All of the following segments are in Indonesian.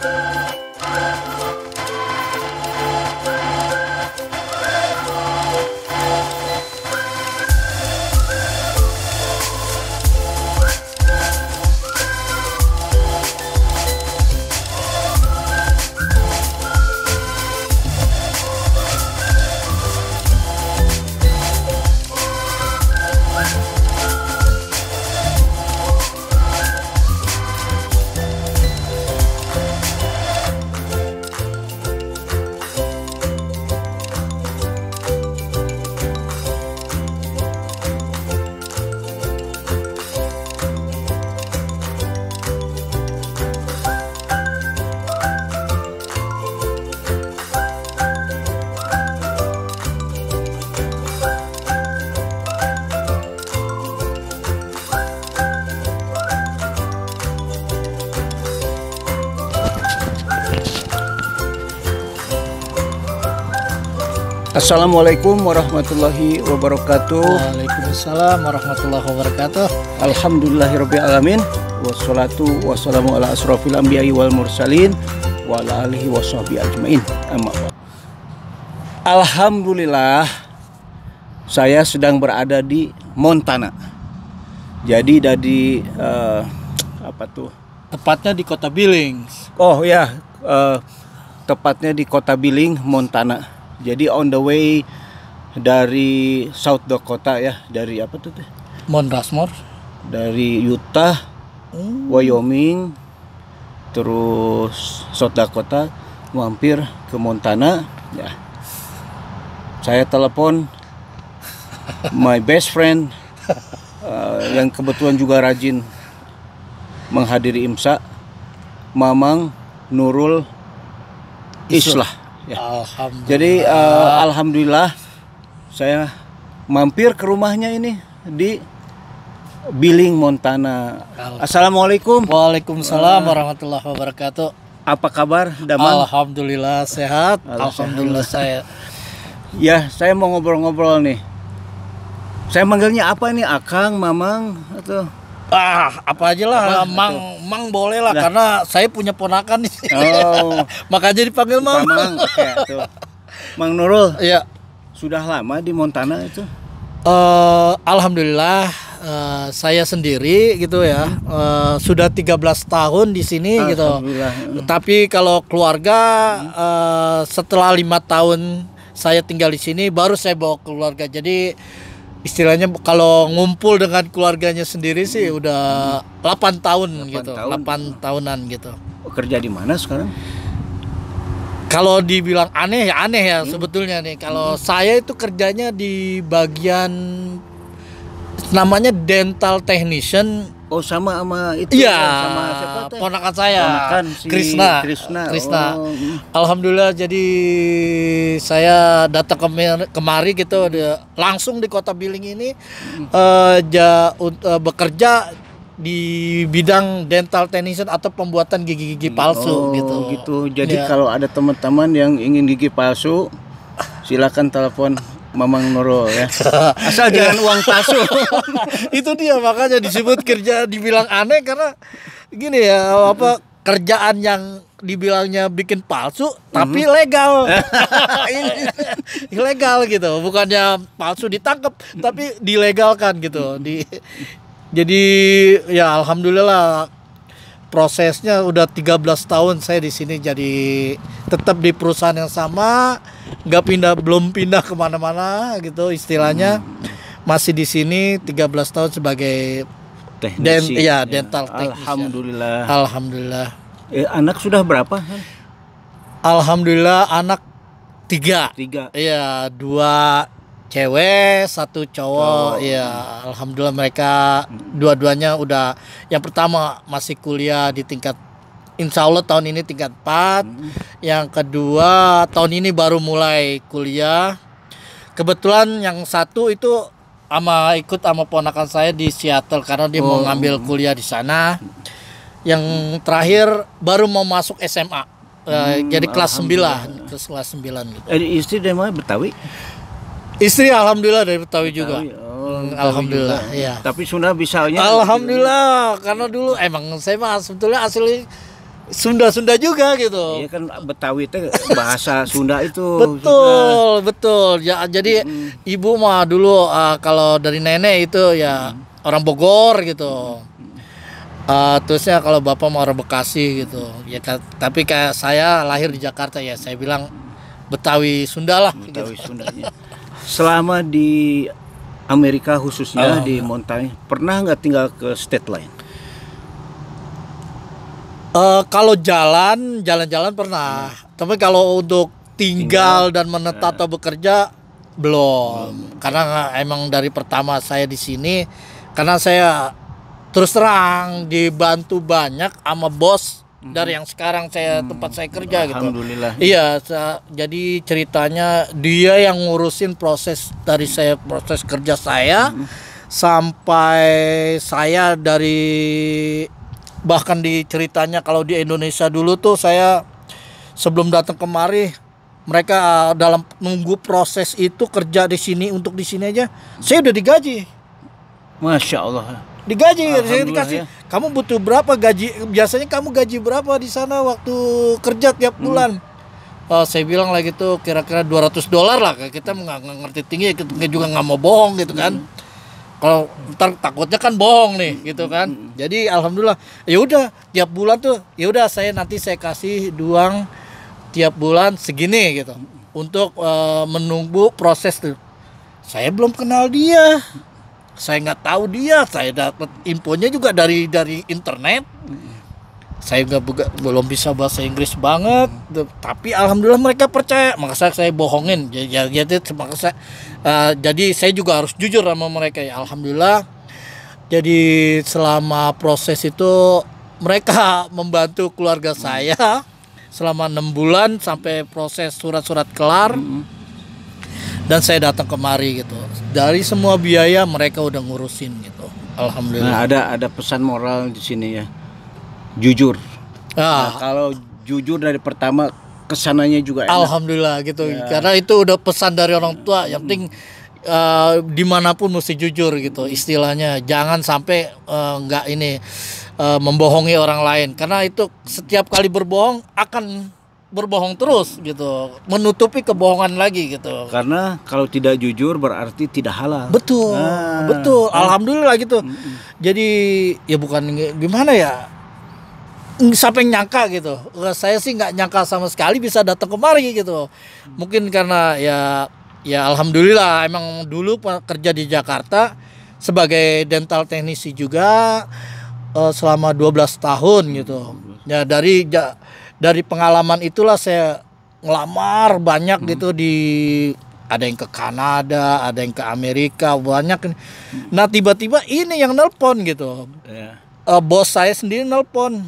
Bye. Assalamualaikum warahmatullahi wabarakatuh. Waalaikumsalam warahmatullahi wabarakatuh. Alhamdulillahirobbilalamin. Wassalatu wassalamu ala asrofil anbiya'i wal mursalin wa ala alihi wa ajmain. Alhamdulillah saya sedang berada di Montana. Jadi dari uh, eh, apa tuh? Tepatnya di kota Billings. Oh ya, uh, tepatnya di kota Billings, Montana jadi on the way dari South Dakota ya, dari apa tuh teh? Mount Rushmore. Dari Utah, hmm. Wyoming, terus South Dakota, mampir ke Montana, ya. Saya telepon my best friend uh, yang kebetulan juga rajin menghadiri imsak, Mamang Nurul Islah. Ya. Alhamdulillah. Jadi uh, alhamdulillah saya mampir ke rumahnya ini di billing Montana. Assalamualaikum. Waalaikumsalam uh. warahmatullahi wabarakatuh. Apa kabar, Daman? Alhamdulillah sehat. Alhamdulillah, Alhamdulillah saya. ya, saya mau ngobrol-ngobrol nih. Saya manggilnya apa ini, Akang, Mamang atau Ah, apa aja lah, apa? mang, mang boleh lah, nah. karena saya punya ponakan nih. Oh, makanya dipanggil mang. Mang, ya, tuh. mang Nurul. ya Sudah lama di Montana itu? Uh, Alhamdulillah, uh, saya sendiri gitu ya, uh, sudah 13 tahun di sini gitu. Hmm. Tapi kalau keluarga, uh, setelah lima tahun saya tinggal di sini, baru saya bawa keluarga. Jadi istilahnya kalau ngumpul dengan keluarganya sendiri sih hmm. udah 8 tahun 8 gitu. Tahun. 8 tahunan gitu. Kerja di mana sekarang? Kalau dibilang aneh ya aneh ya hmm. sebetulnya nih. Kalau hmm. saya itu kerjanya di bagian namanya dental technician Oh sama sama itu ya sama siapa teh? Ponakan saya. Ponakan si Krishna. Krishna. Krishna. Oh. Mm. Alhamdulillah jadi saya datang kemari, kemari gitu di, langsung di Kota Biling ini hmm. uh, ja, uh, bekerja di bidang dental technician atau pembuatan gigi-gigi palsu oh, gitu. gitu. Jadi ya. kalau ada teman-teman yang ingin gigi palsu silakan telepon Mamang Noro ya. Asal jangan iya. uang palsu. itu dia makanya disebut kerja dibilang aneh karena gini ya apa kerjaan yang dibilangnya bikin palsu hmm. tapi legal ilegal gitu bukannya palsu ditangkap tapi dilegalkan gitu di jadi ya alhamdulillah prosesnya udah 13 tahun saya di sini jadi tetap di perusahaan yang sama nggak pindah belum pindah kemana-mana gitu istilahnya hmm. masih di sini 13 tahun sebagai teknisi den, iya, ya, ya dental alhamdulillah ya. alhamdulillah eh, anak sudah berapa alhamdulillah anak tiga tiga iya dua cewek satu cowok oh. ya alhamdulillah mereka dua-duanya udah yang pertama masih kuliah di tingkat insya Allah tahun ini tingkat 4 hmm. yang kedua tahun ini baru mulai kuliah kebetulan yang satu itu ama ikut sama ponakan saya di Seattle karena dia oh. mau ngambil kuliah di sana yang terakhir baru mau masuk SMA eh, hmm, uh, jadi kelas 9 terus kelas 9 gitu. Eh, istri dari mana Betawi? Istri alhamdulillah dari Betawi, Betawi juga. Oh. Hmm, alhamdulillah, juga. ya. Tapi sudah bisanya. Alhamdulillah, karena dulu emang saya mah sebetulnya asli Sunda-Sunda juga gitu. Iya kan Betawi itu bahasa Sunda itu. Betul, Sunda. betul. Ya jadi hmm. ibu mah dulu uh, kalau dari nenek itu ya hmm. orang Bogor gitu. Hmm. Uh, terusnya kalau bapak mau orang Bekasi gitu. Ya tapi kayak saya lahir di Jakarta ya saya bilang Betawi Sunda lah. Gitu. Betawi gitu. Sundanya. Selama di Amerika khususnya oh, di Montana pernah nggak tinggal ke state lain? Uh, kalau jalan, jalan-jalan pernah. Hmm. Tapi kalau untuk tinggal, tinggal. dan menetap eh. atau bekerja belum. Hmm. Karena emang dari pertama saya di sini karena saya terus terang dibantu banyak sama bos hmm. dari yang sekarang saya hmm. tempat saya kerja gitu. Alhamdulillah. gitu. Iya, saya, jadi ceritanya dia yang ngurusin proses dari hmm. saya proses kerja saya hmm. sampai saya dari bahkan di ceritanya kalau di Indonesia dulu tuh saya sebelum datang kemari mereka eh, dalam nunggu proses itu kerja di sini untuk di sini aja saya udah digaji masya Allah digaji saya dikasih ya. kamu butuh berapa gaji biasanya kamu gaji berapa di sana waktu kerja tiap hmm. bulan hmm. Uh, saya bilang lagi tuh kira-kira 200 dolar lah kita nggak ngerti tinggi kita juga nggak mau bohong gitu kan hmm kalau ntar takutnya kan bohong nih gitu kan jadi alhamdulillah ya udah tiap bulan tuh ya udah saya nanti saya kasih duang tiap bulan segini gitu untuk e, menunggu proses tuh saya belum kenal dia saya nggak tahu dia saya dapat infonya juga dari dari internet saya nggak belum bisa bahasa Inggris banget hmm. tapi alhamdulillah mereka percaya makanya saya bohongin jadi jadi uh, jadi saya juga harus jujur sama mereka ya alhamdulillah jadi selama proses itu mereka membantu keluarga hmm. saya selama enam bulan sampai proses surat-surat kelar hmm. dan saya datang kemari gitu dari semua biaya mereka udah ngurusin gitu alhamdulillah nah, ada ada pesan moral di sini ya jujur. Ah. Nah, kalau jujur dari pertama kesananya juga enak. Alhamdulillah gitu. Ya. Karena itu udah pesan dari orang tua. Yang penting uh, dimanapun mesti jujur gitu. Istilahnya jangan sampai eh, nggak uh, ini uh, membohongi orang lain. Karena itu setiap kali berbohong akan berbohong terus gitu, menutupi kebohongan lagi gitu. Karena kalau tidak jujur berarti tidak halal. Betul, nah. betul. Kan? Alhamdulillah gitu. Mm -mm. Jadi ya bukan gimana ya siapa yang nyangka gitu saya sih nggak nyangka sama sekali bisa datang kemari gitu mungkin karena ya ya alhamdulillah emang dulu kerja di Jakarta sebagai dental teknisi juga uh, selama 12 tahun gitu ya dari ja, dari pengalaman itulah saya ngelamar banyak hmm. gitu di ada yang ke Kanada, ada yang ke Amerika, banyak. Nah tiba-tiba ini yang nelpon gitu. Yeah. Iya. Uh, bos saya sendiri nelpon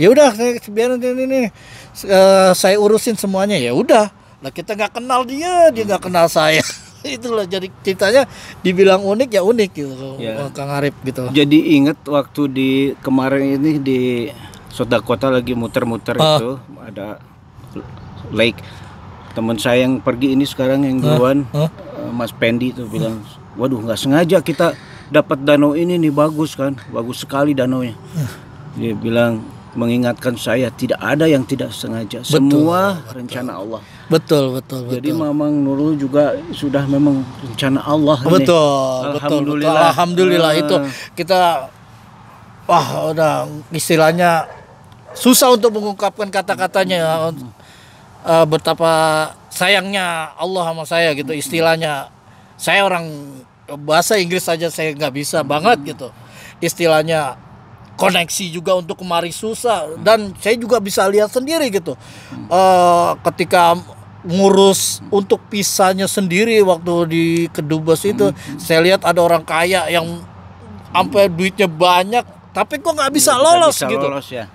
ya udah saya biar ini, ini uh, saya urusin semuanya ya udah lah kita nggak kenal dia dia nggak kenal saya itulah jadi ceritanya dibilang unik ya unik gitu ya. Oh, Kang Arif gitu jadi inget waktu di kemarin ini di Sota Kota lagi muter-muter uh. itu ada lake teman saya yang pergi ini sekarang yang ah. duluan uh. Mas Pendi itu bilang waduh nggak sengaja kita dapat danau ini nih bagus kan bagus sekali danau danaunya dia bilang mengingatkan saya tidak ada yang tidak sengaja. Betul, Semua betul. rencana Allah. Betul, betul, betul. Jadi Mamang Nurul juga sudah memang rencana Allah. Betul, betul Alhamdulillah. betul, Alhamdulillah uh, itu kita wah udah istilahnya susah untuk mengungkapkan kata-katanya uh, betapa sayangnya Allah sama saya gitu istilahnya. Saya orang bahasa Inggris saja saya nggak bisa banget gitu. Istilahnya koneksi juga untuk kemari susah dan saya juga bisa lihat sendiri gitu uh, ketika ngurus untuk pisahnya sendiri waktu di kedubes itu saya lihat ada orang kaya yang sampai duitnya banyak tapi kok nggak bisa lolos gitu lolos, ya.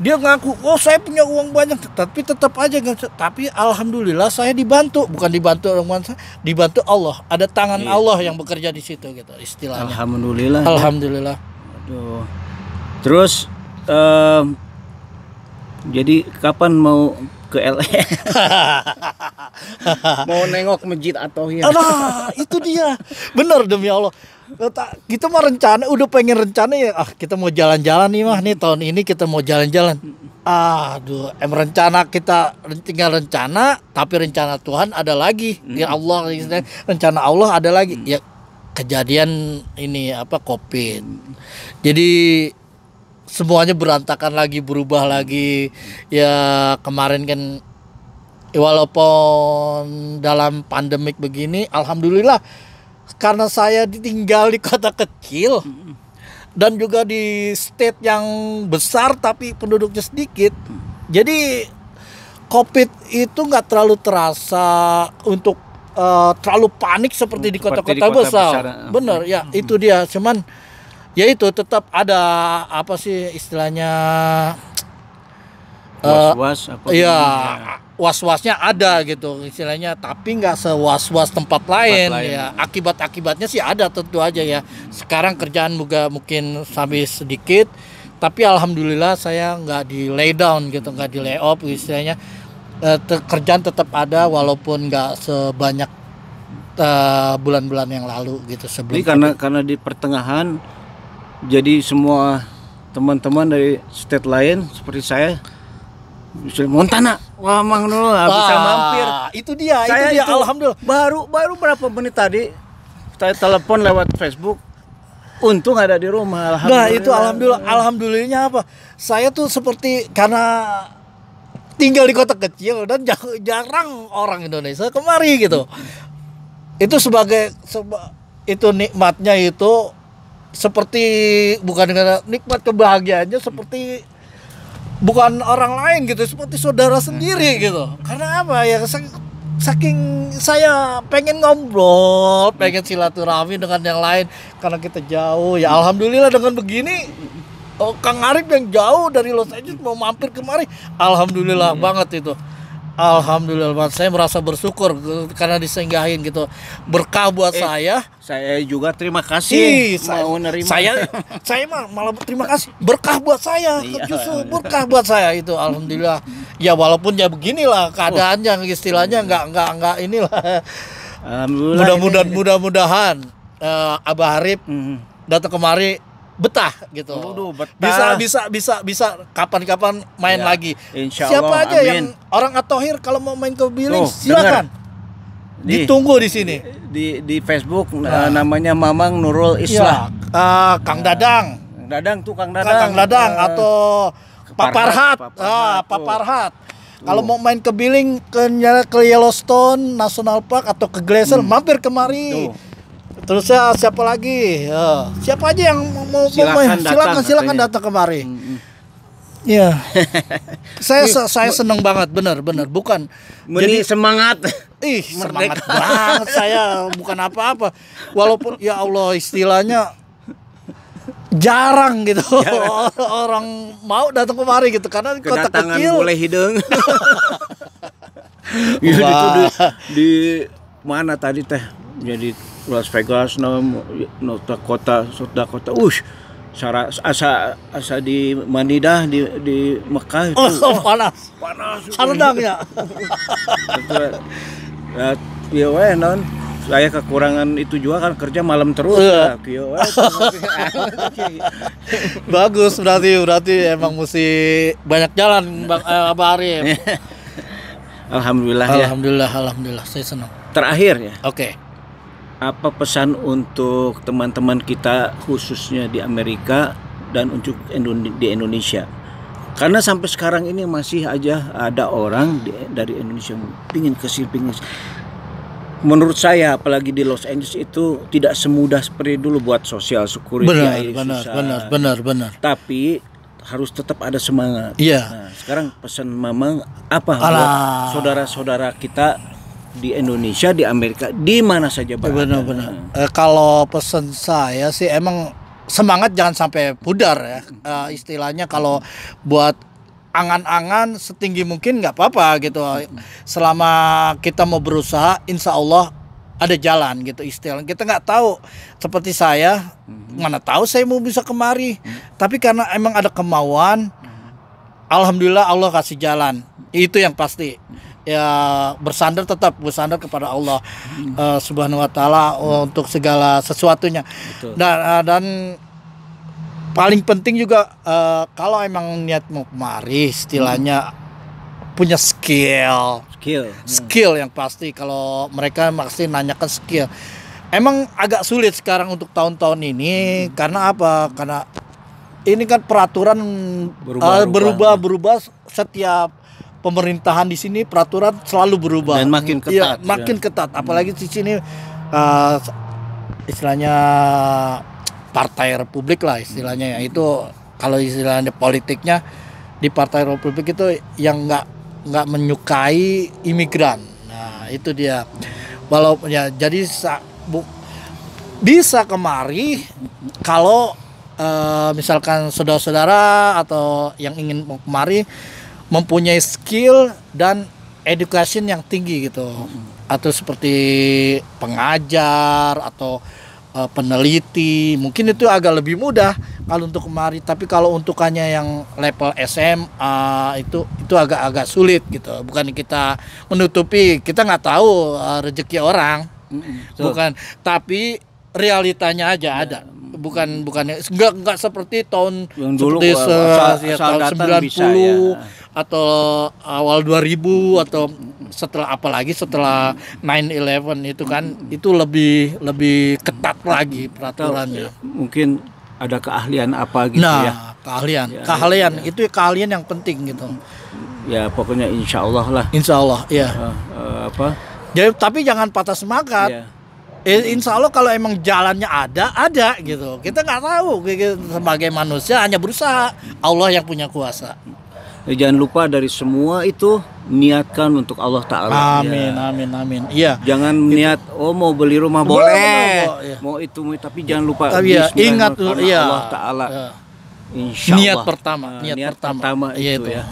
dia ngaku oh saya punya uang banyak tapi tetap aja tapi alhamdulillah saya dibantu bukan dibantu orang saya dibantu Allah ada tangan iya. Allah yang bekerja di situ gitu istilahnya alhamdulillah ya. alhamdulillah ya. aduh terus um, jadi kapan mau ke LA mau nengok masjid atau ya nah itu dia bener demi Allah kita mah rencana udah pengen rencana ya ah kita mau jalan-jalan nih mah nih tahun ini kita mau jalan-jalan ah, aduh em rencana kita tinggal rencana tapi rencana Tuhan ada lagi ya hmm. Allah rencana Allah ada lagi hmm. ya kejadian ini apa covid jadi semuanya berantakan lagi berubah lagi ya kemarin kan ya walaupun dalam pandemik begini alhamdulillah karena saya ditinggal di kota kecil dan juga di state yang besar tapi penduduknya sedikit mm. jadi covid itu nggak terlalu terasa untuk uh, terlalu panik seperti di kota-kota besar. besar eh. bener ya itu dia cuman ya itu tetap ada apa sih istilahnya eh, was-was uh, apa iya was-wasnya ada gitu istilahnya tapi nggak sewas-was tempat, tempat ya. lain, ya akibat-akibatnya sih ada tentu aja ya sekarang kerjaan juga mungkin habis sedikit tapi alhamdulillah saya nggak di lay down gitu nggak di lay off istilahnya uh, kerjaan tetap ada walaupun nggak sebanyak eh, bulan-bulan uh, yang lalu gitu sebelum Jadi karena karena di pertengahan jadi semua teman-teman dari state lain seperti saya Montana, wah Mang ah, bisa mampir. Itu dia, saya itu dia. Itu Alhamdulillah. Baru baru berapa menit tadi saya telepon lewat Facebook. Untung ada di rumah. Nah, alhamdulillah. Nah itu alhamdulillah. Alhamdulillahnya apa? Saya tuh seperti karena tinggal di kota kecil dan jarang orang Indonesia kemari gitu. Itu sebagai seba, itu nikmatnya itu seperti bukan dengan nikmat kebahagiaannya seperti bukan orang lain gitu seperti saudara sendiri hmm. gitu karena apa ya saking saya pengen ngobrol pengen silaturahmi dengan yang lain karena kita jauh ya alhamdulillah dengan begini oh, Kang Arif yang jauh dari Los Angeles mau mampir kemari alhamdulillah hmm. banget itu Alhamdulillah banget. Saya merasa bersyukur eh, karena disenggahin gitu. Berkah buat eh, saya. Saya juga terima kasih Ih, mau nerima. Saya saya malah terima kasih. Berkah buat saya. Iya. Justru berkah buat saya itu alhamdulillah. Ya walaupun ya beginilah keadaannya oh. istilahnya nggak nggak nggak inilah. Mudah-mudahan mudah-mudahan uh, Abah Harib mm -hmm. datang kemari betah gitu. Waduh, betah. Bisa bisa bisa bisa kapan-kapan main ya, lagi. Insya Siapa aja amin. yang orang Atohir kalau mau main ke Billing oh, silakan. Di, Ditunggu di sini. Di di, Facebook nah. uh, namanya Mamang Nurul ya, Islah. Eh, ya, uh, Kang Dadang. Kang Dadang eh, ah, tuh Kang Dadang. Kang Dadang uh, atau Pak Parhat. Ah, Pak Parhat. Kalau mau main ke billing ke, ke Yellowstone National Park atau ke Glacier, hmm. mampir kemari. Tuh Terus terusnya siapa lagi ya, siapa aja yang mau silakan mau, datang, silakan, silakan datang kemari hmm, hmm. Iya. saya saya senang banget, bener bener. Bukan. Meni jadi semangat. Ih semangat banget saya bukan apa-apa. Walaupun ya Allah istilahnya jarang gitu jarang. orang mau datang kemari gitu karena kota kecil. boleh hidung. Iya, Wah. di, di mana tadi teh jadi Las Vegas no no Dakota South Dakota ush Sara, asa asa di Manidah di di Mekah itu oh, oh, panas panas sardang ya ya weh non saya kekurangan itu juga kan kerja malam terus ya kio bagus berarti berarti emang mesti banyak jalan bang eh, Abah Arif alhamdulillah alhamdulillah ya. alhamdulillah saya senang terakhir ya oke okay apa pesan untuk teman-teman kita khususnya di Amerika dan untuk di Indonesia? Karena sampai sekarang ini masih aja ada orang di, dari Indonesia yang pingin ke sini menurut saya apalagi di Los Angeles itu tidak semudah seperti dulu buat sosial security benar, ya, benar, susah. benar, benar, benar. Tapi harus tetap ada semangat. Iya. Nah, sekarang pesan Mamang apa Alah. saudara-saudara kita di Indonesia, di Amerika, di mana saja Pak. Ya, benar-benar. E, kalau pesan saya sih emang semangat jangan sampai pudar ya. E, istilahnya kalau buat angan-angan setinggi mungkin nggak apa-apa gitu. Selama kita mau berusaha, insya Allah ada jalan gitu istilah kita nggak tahu seperti saya mm-hmm. mana tahu saya mau bisa kemari mhm. tapi karena emang ada kemauan mhm. alhamdulillah Allah kasih jalan itu yang pasti mhm ya bersandar tetap bersandar kepada Allah hmm. uh, Subhanahu wa taala hmm. untuk segala sesuatunya. Dan uh, dan paling penting juga uh, kalau emang niat mau kemari istilahnya hmm. punya skill. Skill. Hmm. Skill yang pasti kalau mereka pasti nanyakan skill. Emang agak sulit sekarang untuk tahun-tahun ini hmm. karena apa? Karena ini kan peraturan berubah-berubah uh, berubah, berubah setiap pemerintahan di sini peraturan selalu berubah dan makin ketat. Iya, ya, makin ya. ketat. Apalagi di sini uh, istilahnya partai republik lah istilahnya ya. Itu kalau istilahnya politiknya di partai republik itu yang nggak nggak menyukai imigran. Nah, itu dia. Walaupun ya jadi sa, bu, bisa kemari kalau uh, misalkan saudara-saudara atau yang ingin mau kemari mempunyai skill dan education yang tinggi gitu hmm. atau seperti pengajar atau uh, peneliti mungkin itu agak lebih mudah kalau untuk kemari tapi kalau untuk hanya yang level SMA itu itu agak-agak sulit gitu bukan kita menutupi kita nggak tahu uh, eh, rezeki orang hmm. so. bukan tapi realitanya aja yeah. ada bukan bukan nggak nggak seperti tahun yang dulu seperti se, asal, asal tahun 90 bisa, ya atau awal 2000 atau setelah apalagi setelah 9/11 itu kan itu lebih lebih ketat lagi peraturannya. Iya. Mungkin ada keahlian apa gitu nah, ya. keahlian. Ya, keahlian ya. itu keahlian yang penting gitu. Ya pokoknya insya Allah lah. Insya Allah ya. Uh, uh, apa? Jadi tapi jangan patah semangat. Ya. Insya Allah kalau emang jalannya ada, ada gitu. Kita nggak tahu. Gitu. Sebagai manusia hanya berusaha. Allah yang punya kuasa. Ya, jangan lupa dari semua itu niatkan untuk Allah Taala. Amin, ya. amin, amin. Iya. Jangan itu. niat oh mau beli rumah boleh, boleh iya. mau itu tapi jangan lupa tapi ya, ingat ya. Allah Taala. Ya. Niat pertama, ah, niat, niat pertama, pertama iya, itu, ya, itu ya.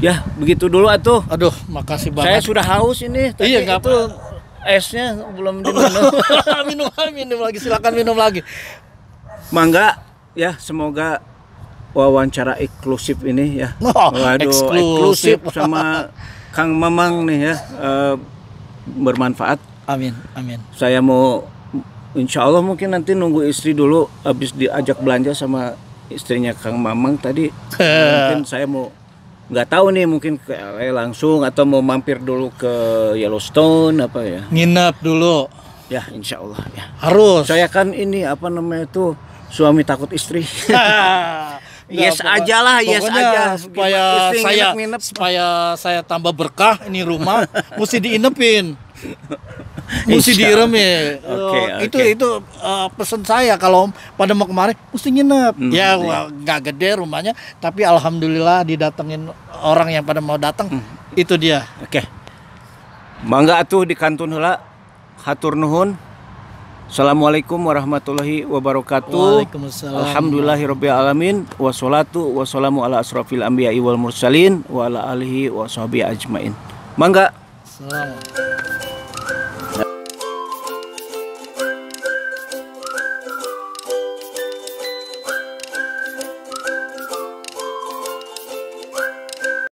Ya begitu dulu atuh. Aduh, makasih banget. Saya sudah haus ini. Tapi iya nggak itu esnya belum diminum. minum, minum lagi silakan minum lagi. Mangga ya semoga wawancara eksklusif ini ya. Oh, Waduh, eksklusif. sama Kang Mamang nih ya. Uh, bermanfaat. Amin, amin. Saya mau Insya Allah mungkin nanti nunggu istri dulu habis diajak belanja sama istrinya Kang Mamang tadi mungkin saya mau nggak tahu nih mungkin ke langsung atau mau mampir dulu ke Yellowstone apa ya nginep dulu ya Insya Allah ya harus saya kan ini apa namanya itu suami takut istri yes aja lah yes aja supaya saya nginep, nginep. supaya saya tambah berkah ini rumah mesti diinepin mesti direm ya. Okay, okay. Itu itu uh, pesan saya kalau pada mau kemarin mesti nginep. Mm, ya iya. nggak gede rumahnya, tapi alhamdulillah didatengin orang yang pada mau datang. Mm. Itu dia. Oke. Okay. Mangga atuh di kantun heula. Hatur nuhun. Assalamualaikum warahmatullahi wabarakatuh. Waalaikumsalam. alamin wassalatu wassalamu ala asrofil anbiya'i wal mursalin wa ala alihi ajmain. Mangga. Assalamualaikum.